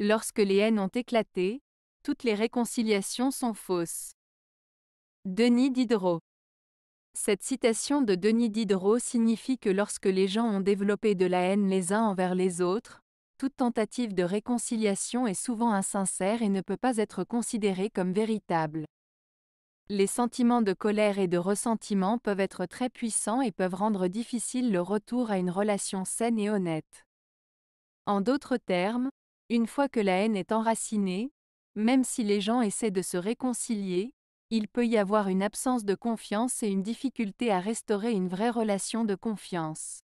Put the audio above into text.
Lorsque les haines ont éclaté, toutes les réconciliations sont fausses. Denis Diderot Cette citation de Denis Diderot signifie que lorsque les gens ont développé de la haine les uns envers les autres, toute tentative de réconciliation est souvent insincère et ne peut pas être considérée comme véritable. Les sentiments de colère et de ressentiment peuvent être très puissants et peuvent rendre difficile le retour à une relation saine et honnête. En d'autres termes, une fois que la haine est enracinée, même si les gens essaient de se réconcilier, il peut y avoir une absence de confiance et une difficulté à restaurer une vraie relation de confiance.